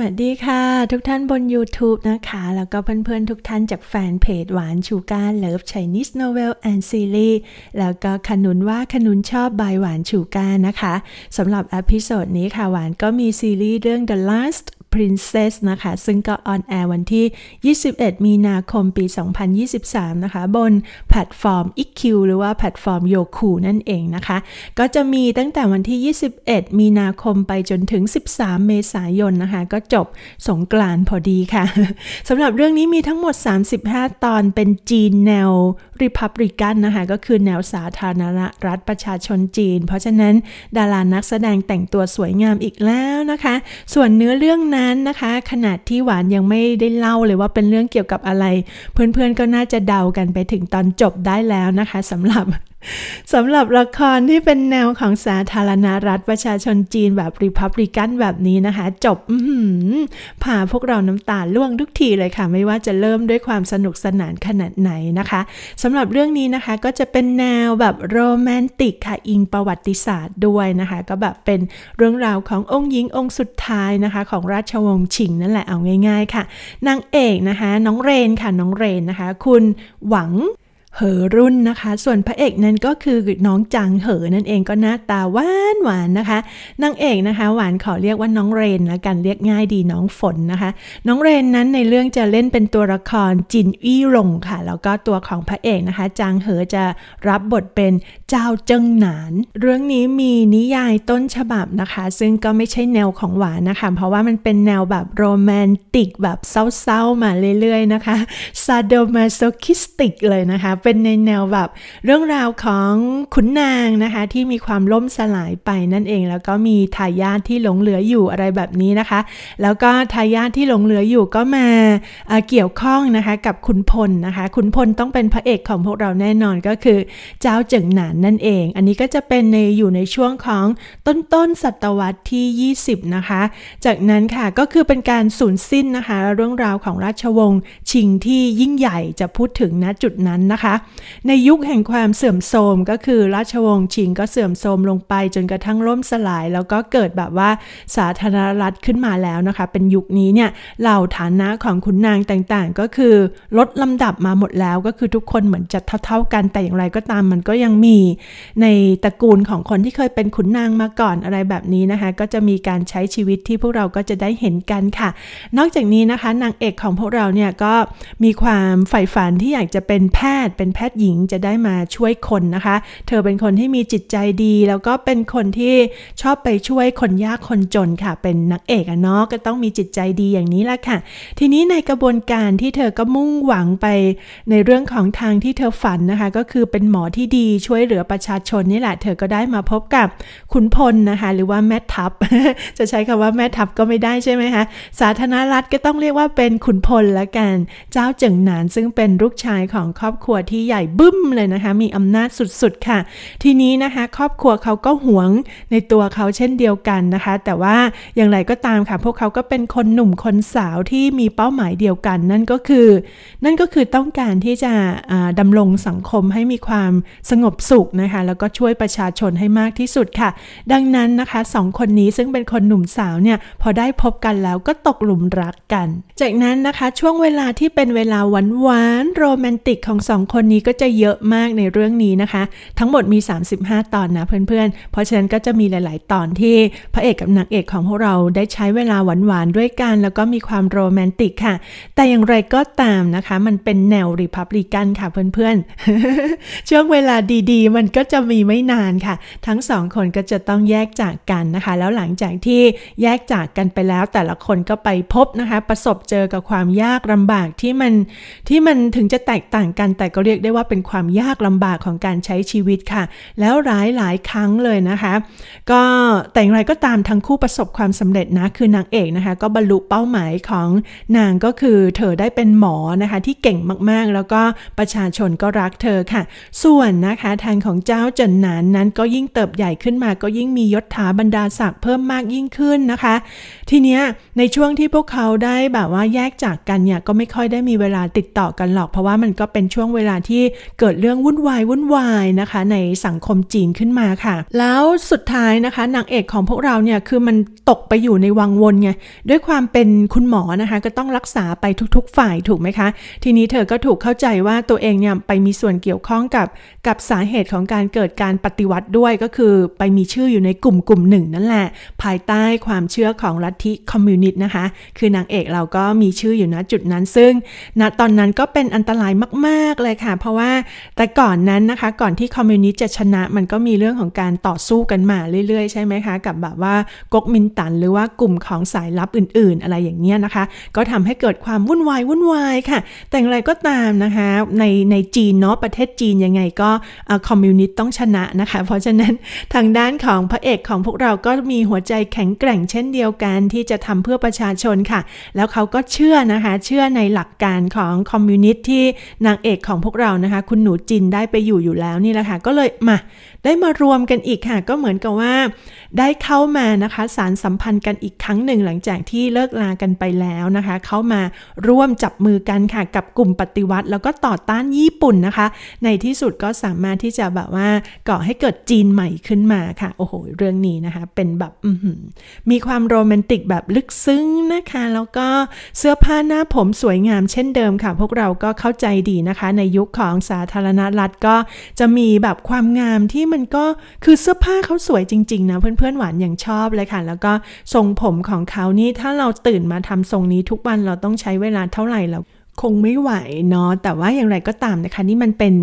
วัสดีค่ะ ทุกท่านบน YouTube นะคะ แล้วก็เพื่อนๆทุกท่านจากแฟนเพจ หวานชูการเลิฟไชนีสโนเวลแอนด์ซีรีส์แล้วก็ขนุนว่าขนุนชอบบายหวานชูการนะคะสำหรับอพิโซดนี้ค่ะหวานก็มีซีรีส์เรื่อง The Last Princess นะคะ ซึ่งก็ออนแอร์วันที่ 21 มีนาคมปี 2023 นะคะ บนแพลตฟอร์ม IQ หรือว่าแพลตฟอร์มโยคูนั่นเองนะคะ ก็จะมีตั้งแต่วันที่ 21 มีนาคมไปจนถึง 13 เมษายนนะคะ ก็จบสงกรานพอดีค่ะสำหรับเรื่องนี้มีทั้งหมด 35 ตอนเป็นจีนแนวริพับริกันนะคะ ก็คือแนวสาธารณรัฐประชาชนจีน เพราะฉะนั้นดารานักแสดงแต่งตัวสวยงามอีกแล้วนะคะ ส่วนเนื้อเรื่องนนั้นนะคะขนาดที่หวานยังไม่ได้เล่าเลยว่าเป็นเรื่องเกี่ยวกับอะไร เพื่อนๆก็น่าจะเดากันไปถึงตอนจบได้แล้วนะคะสำหรับสำหรับละครที่เป็นแนวของสาธารณรัฐ ประชาชนจีนแบบริพับริกันแบบนี้นะคะ จบผ่าพวกเราน้ำตาล่วงทุกทีเลยค่ะ ไม่ว่าจะเริ่มด้วยความสนุกสนานขนาดไหนนะคะสำหรับเรื่องนี้นะคะ ก็จะเป็นแนวแบบโรแมนติกค่ะอิงประวัติศาสตร์ด้วยนะคะ ก็แบบเป็นเรื่องราวขององค์หญิงองค์สุดท้ายนะคะของราชวงศ์ชิงนั่นแหละเอาง่าย ๆ ค่ะนางเอกนะคะ น้องเรนค่ะน้องเรนนะคะ คุณหวังเหอรุ่นนะคะ ส่วนพระเอกนั้นก็คือน้องจังเหอนั่นเองก็หน้าตาหวานหวานนะคะนางเอกนะคะหวานขอเรียกว่าน้องเรนละกันเรียกง่ายดีน้องฝนนะคะ น้องเรนนั้นในเรื่องจะเล่นเป็นตัวละครจินอี้หลงค่ะแล้วก็ตัวของพระเอกนะคะ จังเหอจะรับบทเป็นจ้าเจิงหนาน เรื่องนี้มีนิยายต้นฉบับนะคะ ซึ่งก็ไม่ใช่แนวของหวานนะคะ เพราะว่ามันเป็นแนวแบบโรแมนติกแบบเศร้าๆมาเรื่อยๆนะคะซาโดมาโซคิสติกเลยนะคะ เป็นในแนวแบบเรื่องราวของขุนนางนะคะ ที่มีความล่มสลายไปนั่นเอง แล้วก็มีทายาทที่หลงเหลืออยู่อะไรแบบนี้นะคะ แล้วก็ทายาทที่หลงเหลืออยู่ก็มาเกี่ยวข้องนะคะกับขุนพลนะคะขุนพลต้องเป็นพระเอกของพวกเราแน่นอนก็คือเจ้าเจิงหนานนั่นเอง อันนี้ก็จะเป็นในอยู่ในช่วงของต้นต้นศตวรรษที่20 นะคะ จากนั้นค่ะก็คือเป็นการสูญสิ้นนะคะเรื่องราวของราชวงศ์ชิงที่ยิ่งใหญ่จะพูดถึงณจุดนั้นนะคะ ในยุคแห่งความเสื่อมโทรมก็คือราชวงศ์ชิงก็เสื่อมโทรมลงไปจนกระทั่งล่มสลาย แล้วก็เกิดแบบว่าสาธารณรัฐขึ้นมาแล้วนะคะ เป็นยุคนี้เนี่ย เหล่าฐานะของขุนนางต่างๆ ก็คือลดลำดับมาหมดแล้ว ก็คือทุกคนเหมือนจะเท่าๆกันแต่อย่างไรก็ตามมันก็ยังมีในตระกูลของคนที่เคยเป็นขุนนางมาก่อนอะไรแบบนี้ นะคะ ก็จะมีการใช้ชีวิตที่พวกเราก็จะได้เห็นกันค่ะ นอกจากนี้นะคะนางเอกของพวกเราเนี่ยก็มีความใฝ่ฝันที่อยากจะเป็นแพทย์ เป็นแพทย์หญิงจะได้มาช่วยคนนะคะ เธอเป็นคนที่มีจิตใจดี แล้วก็เป็นคนที่ชอบไปช่วยคนยากคนจนค่ะ เป็นนักเอกอะเนาะก็ต้องมีจิตใจดีอย่างนี้ละค่ะทีนี้ในกระบวนการที่เธอก็มุ่งหวังไป ในเรื่องของทางที่เธอฝันนะคะก็คือเป็นหมอที่ดีช่วยเหลืลือประชาชนนี่แหละ เธอก็ได้มาพบกับขุนพลนะคะหรือว่าแม่ทัพจะใช้คำว่าแม่ทัพก็ไม่ได้ใช่ไหมคะสาธารณรัฐก็ต้องเรียกว่าเป็นขุนพลละกัน เจ้าเจิงหนานซึ่งเป็นลูกชายของครอบครัวที่ใหญ่ บึ้มเลยนะคะมีอำนาจสุดๆค่ะ ทีนี้นะคะครอบครัวเขาก็หวงในตัวเขาเช่นเดียวกันนะคะ แต่ว่าอย่างไรก็ตามค่ะพวกเขาก็เป็นคนหนุ่มคนสาวที่มีเป้าหมายเดียวกัน นั่นก็คือ นั่นก็คือต้องการที่จะะดำรงสังคมให้มีความสงบสุขขนะคะแล้วก็ช่วยประชาชนให้มากที่สุดค่ะ ดังนั้นนะคะสองคนนี้ซึ่งเป็นคนหนุ่มสาวเนี่ยพอได้พบกันแล้วก็ตกหลุมรักกัน จากนั้นนะคะช่วงเวลาที่เป็นเวลาหวานหวาน โรแมนติกของสองคนนี้ก็จะเยอะมากในเรื่องนี้นะคะ ทั้งหมดมี 35 ตอนนะเพื่อนๆ เพราะฉะนั้นก็จะมีหลายๆตอนที่พระเอก กับนางเอกของพวกเราได้ใช้เวลาหวานหวานด้วยกัน แล้วก็มีความโรแมนติกค่ะแต่อย่างไรก็ตามนะคะ มันเป็นแนวริพับลิกันค่ะเพื่อนๆช่วงเวลาดีๆมันก็จะมีไม่นานค่ะ ทั้งสองคนก็จะต้องแยกจากกันนะคะ แล้วหลังจากที่แยกจากกันไปแล้วแต่ละคนก็ไปพบนะคะ ประสบเจอกับความยากลำบากที่มันที่มันถึงจะแตกต่างกัน แต่ก็เรียกได้ว่าเป็นความยากลำบากของการใช้ชีวิตค่ะ แล้วหลายหลายครั้งเลยนะคะ ก็แต่อย่างไรก็ตามทั้งคู่ประสบความสำเร็จนะ คือนางเอกนะคะก็บรรลุเป้าหมายของนางก็คือเธอได้เป็นหมอนะคะที่เก่งมากๆ แล้วก็ประชาชนก็รักเธอค่ะ ส่วนนะคะทางของเจ้าจันนานนั้นก็ยิ่งเติบใหญ่ขึ้นมา ก็ยิ่งมียศถาบรรดาศักดิ์เพิ่มมากยิ่งขึ้นนะคะ ทีเนี้ยในช่วงที่พวกเขาได้แบบว่าแยกจากกันเนี่ย ก็ไม่ค่อยได้มีเวลาติดต่อกันหรอก เพราะว่ามันก็เป็นช่วงเวลาที่เกิดเรื่องวุ่นวายวุ่นวายนะคะ ในสังคมจีนขึ้นมาค่ะ แล้วสุดท้ายนะคะนางเอกของพวกเราเนี่ย คือมันตกไปอยู่ในวังวนไงด้วยความเป็นคุณหมอนะคะ ก็ต้องรักษาไปทุกๆ ฝ่ายถูกไหมคะ ทีนี้เธอก็ถูกเข้าใจว่าตัวเองเนี่ยไปมีส่วนเกี่ยวข้องกับกับสาเหตุของการเกิดการปฏิวัติด้วยก็คือไปมีชื่ออยู่ในกลุ่มกลุ่มหนึ่งนั่นแหละ ภายใต้ความเชื่อของลัทธิคอมมิวนิสต์นะคะ คือนางเอกเราก็มีชื่ออยู่ณจุดนั้นซึ่งณตอนนั้นก็เป็นอันตรายมาก ๆเลยค่ะ เพราะว่า แต่ก่อนนั้นนะคะก่อนที่คอมมิวนิสต์จะชนะมันก็มีเรื่องของการต่อสู้กันมาเรื่อยๆใช่ไหมคะ กับแบบว่าก๊กมินตันหรือว่ากลุ่มของสายลับอื่นๆ อะไรอย่างเงี้ยนะคะ ก็ทำให้เกิดความวุ่นวายวุ่นวายค่ะ แต่อะไรก็ตามนะคะในในจีนเนาะประเทศจีนยังไงก็คอมมิมิวนิสต์ต้องชนะนะคะ เพราะฉะนั้นทางด้านของพระเอกของพวกเราก็มีหัวใจแข็งแกร่งเช่นเดียวกันที่จะทำเพื่อประชาชนค่ะ แล้วเขาก็เชื่อนะคะ เชื่อในหลักการของคอมมิวนิสต์ที่นางเอกของพวกเรานะคะ คุณหนูจินได้ไปอยู่อยู่แล้วนี่แหละค่ะ ก็เลยมาได้มารวมกันอีกค่ะ ก็เหมือนกับว่าได้เข้ามานะคะ สารสัมพันธ์กันอีกครั้งหนึ่งหลังจากที่เลิกลากันไปแล้วนะคะ เข้ามาร่วมจับมือกันค่ะ กับกลุ่มปฏิวัติ แล้วก็ต่อต้านญี่ปุ่นนะคะ ในที่สุดก็สามารถที่จะจะแบบว่าก่อให้เกิดจีนใหม่ขึ้นมาค่ะโอ้โหเรื่องนี้นะคะ เป็นแบบมีความโรแมนติกแบบลึกซึ้งนะคะ แล้วก็เสื้อผ้าหน้าผมสวยงาม เช่นเดิมค่ะ พวกเราก็เข้าใจดีนะคะ ในยุคของสาธารณรัฐก็จะมีแบบความงามที่มันก็คือเสื้อผ้าเขาสวยจริงๆนะเพื่อนๆหวานอย่างชอบเลยค่ะ แล้วก็ทรงผมของเขานี่ถ้าเราตื่นมาทำทรงนี้ทุกวันเราต้องใช้เวลาเท่าไหร่แล้วคงไม่ไหวเนาะแต่ว่าอย่างไรก็ตามนะคะ นี่มันเป็น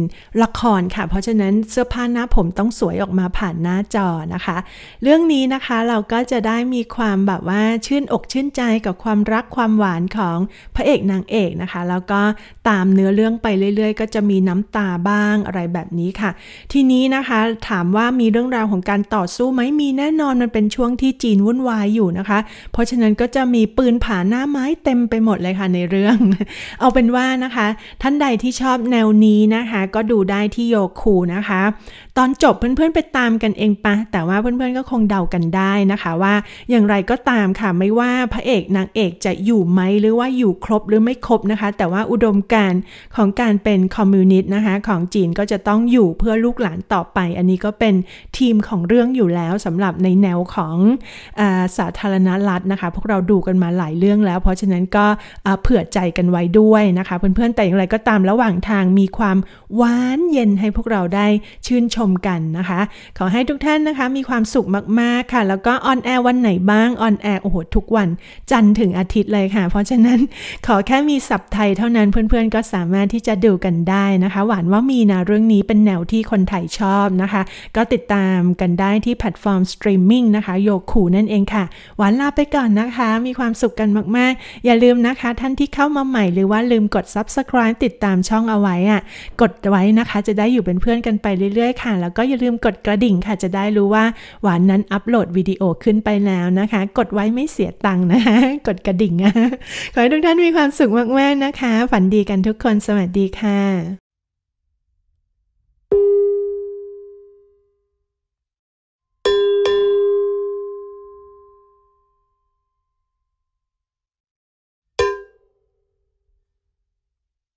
ละครค่ะ เพราะฉะนั้นเสื้อผ้าหน้าผมต้องสวยออกมาผ่านหน้าจอนะคะ เรื่องนี้นะคะเราก็จะได้มีความแบบว่าชื่นอกชื่นใจกับความรักความหวานของพระเอกนางเอกนะคะ แล้วก็ตามเนื้อเรื่องไปเรื่อยๆ ก็จะมีน้ำตาบ้างอะไรแบบนี้ค่ะ ทีนี้นะคะถามว่ามีเรื่องราวของการต่อสู้ไหมมีแน่นอนมันเป็นช่วงที่จีนวุ่นวายอยู่นะคะ เพราะฉะนั้นก็จะมีปืนผาหน้าไม้เต็มไปหมดเลยค่ะในเรื่องเอาเป็นว่านะคะ ท่านใดที่ชอบแนวนี้นะคะ ก็ดูได้ที่โยคูนะคะ ตอนจบเพื่อน ๆ ไปตามกันเองปะแต่ว่าเพื่อนๆก็คงเดากันได้นะคะว่าอย่างไรก็ตามค่ะไม่ว่าพระเอกนางเอกจะอยู่ไหมหรือว่าอยู่ครบหรือไม่ครบนะคะแต่ว่าอุดมการของการเป็นคอมมิวนิสต์นะคะของจีนก็จะต้องอยู่เพื่อลูกหลานต่อไป อันนี้ก็เป็นทีมของเรื่องอยู่แล้ว สำหรับในแนวของอสาธารณรัฐนะคะ พวกเราดูกันมาหลายเรื่องแล้ว เพราะฉะนั้นก็เผื่อใจกันไว้ด้วยยนะคะ เพื่อนๆแต่อย่างไรก็ตามระหว่างทางมีความหวานเย็นให้พวกเราได้ชื่นชมกันนะคะ ขอให้ทุกท่านนะคะมีความสุขมากๆค่ะ แล้วก็ออนแอร์วันไหนบ้างออนแอร์โอ้โหทุกวัน จันทร์ถึงอาทิตย์เลยค่ะ เพราะฉะนั้นขอแค่มีสับไทยเท่านั้นเพื่อนๆก็สามารถที่จะดูกันได้นะคะ หวานว่ามีนะเรื่องนี้เป็นแนวที่คนไทยชอบนะคะ ก็ติดตามกันได้ที่แพลตฟอร์มสตรีมมิ่งนะคะโยคูนั่นเองค่ะหวานลาไปก่อนนะคะ มีความสุขกันมากๆ อย่าลืมนะคะ ท่านที่เข้ามาใหม่หรือว่าลืมกด subscribe ติดตามช่องเอาไว้อ่ะกดไว้นะคะจะได้อยู่เป็นเพื่อนกันไปเรื่อยๆค่ะ แล้วก็อย่าลืมกดกระดิ่งค่ะ จะได้รู้ว่าหวานนั้นอัปโหลดวิดีโอขึ้นไปแล้วนะคะ กดไว้ไม่เสียตังค์นะคะ กดกระดิ่งขอให้ทุกท่านมีความสุขมากๆนะคะ ฝันดีกันทุกคนสวัสดีค่ะ